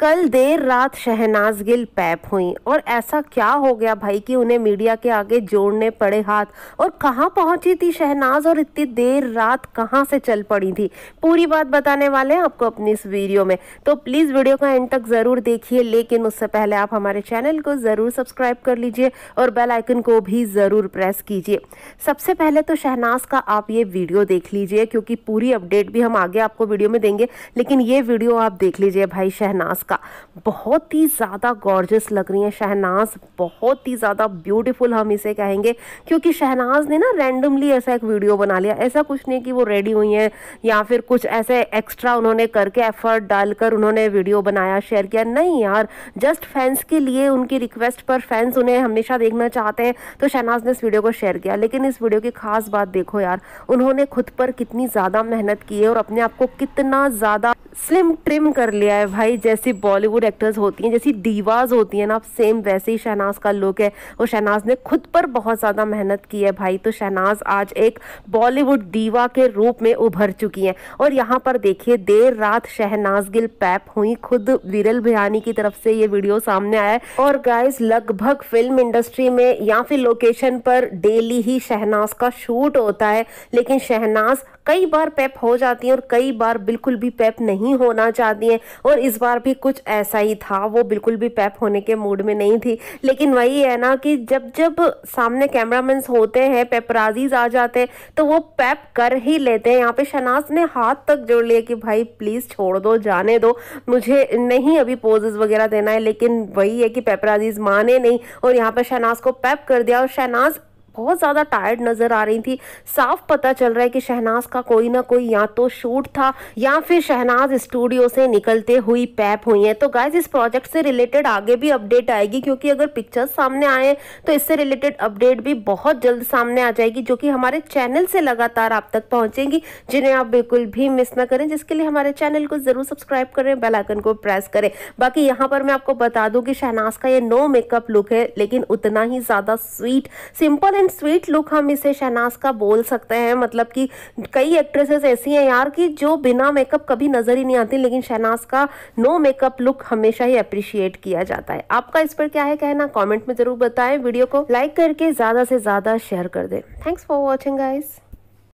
कल देर रात शहनाज गिल पैप हुई और ऐसा क्या हो गया भाई कि उन्हें मीडिया के आगे जोड़ने पड़े हाथ और कहाँ पहुंची थी शहनाज और इतनी देर रात कहाँ से चल पड़ी थी पूरी बात बताने वाले हैं आपको अपनी इस वीडियो में तो प्लीज़ वीडियो का एंड तक ज़रूर देखिए लेकिन उससे पहले आप हमारे चैनल को ज़रूर सब्सक्राइब कर लीजिए और बेलाइकन को भी ज़रूर प्रेस कीजिए सबसे पहले तो शहनाज का आप ये वीडियो देख लीजिए क्योंकि पूरी अपडेट भी हम आगे आपको वीडियो में देंगे लेकिन ये वीडियो आप देख लीजिए भाई शहनाज का बहुत ही ज़्यादा गॉर्जस लग रही है शहनाज बहुत ही ज़्यादा ब्यूटीफुल हम इसे कहेंगे क्योंकि शहनाज ने ना रैंडमली ऐसा एक वीडियो बना लिया ऐसा कुछ नहीं कि वो रेडी हुई हैं या फिर कुछ ऐसे एक्स्ट्रा उन्होंने करके एफर्ट डालकर उन्होंने वीडियो बनाया शेयर किया नहीं यार जस्ट फैंस के लिए उनकी रिक्वेस्ट पर फैंस उन्हें हमेशा देखना चाहते हैं तो शहनाज ने इस वीडियो को शेयर किया लेकिन इस वीडियो की खास बात देखो यार उन्होंने खुद पर कितनी ज़्यादा मेहनत की है और अपने आप को कितना ज़्यादा स्लिम ट्रिम कर लिया है भाई जैसी बॉलीवुड एक्टर्स होती हैं जैसी दीवाज होती हैं ना आप सेम वैसे ही शहनाज का लुक है और शहनाज ने खुद पर बहुत ज़्यादा मेहनत की है भाई तो शहनाज आज एक बॉलीवुड दीवा के रूप में उभर चुकी हैं और यहाँ पर देखिए देर रात शहनाज गिल पैप हुई खुद वीरल भयानी की तरफ से ये वीडियो सामने आया है और गाइज लगभग फिल्म इंडस्ट्री में या फिर लोकेशन पर डेली ही शहनाज का शूट होता है लेकिन शहनाज कई बार पैप हो जाती हैं और कई बार बिल्कुल भी पैप नहीं होना चाहती हैं और इस बार भी कुछ ऐसा ही था वो बिल्कुल भी पैप होने के मूड में नहीं थी लेकिन वही है ना कि जब जब सामने मैं होते हैं पेपराजीज आ जाते हैं तो वो पैप कर ही लेते हैं यहाँ पे शनाज ने हाथ तक जोड़ लिया कि भाई प्लीज़ छोड़ दो जाने दो मुझे नहीं अभी पोजेज वगैरह देना है लेकिन वही है कि पेपराजीज माने नहीं और यहाँ पर शहनाज को पैप कर दिया और शहनाज बहुत ज़्यादा टायर्ड नज़र आ रही थी साफ पता चल रहा है कि शहनाज का कोई ना कोई या तो शूट था या फिर शहनाज स्टूडियो से निकलते हुई पैप हुई हैं तो गाइज इस प्रोजेक्ट से रिलेटेड आगे भी अपडेट आएगी क्योंकि अगर पिक्चर्स सामने आए तो इससे रिलेटेड अपडेट भी बहुत जल्द सामने आ जाएगी जो कि हमारे चैनल से लगातार आप तक पहुंचेगी जिन्हें आप बिल्कुल भी मिस ना करें जिसके लिए हमारे चैनल को ज़रूर सब्सक्राइब करें बेल आइकन को प्रेस करें बाकी यहाँ पर मैं आपको बता दूं कि शहनाज का ये नो मेकअप लुक है लेकिन उतना ही ज़्यादा sweet simple and and sweet look हम इसे शहनाज का बोल सकते हैं मतलब कि कई एक्ट्रेसेस ऐसी हैं यार कि जो बिना मेकअप कभी नज़र ही नहीं आती लेकिन शहनाज का नो मेकअप लुक हमेशा ही अप्रिशिएट किया जाता है आपका इस पर क्या है कहना कॉमेंट में ज़रूर बताएं वीडियो को लाइक करके ज़्यादा से ज़्यादा शेयर कर दें थैंक्स फॉर वॉचिंग गाइज़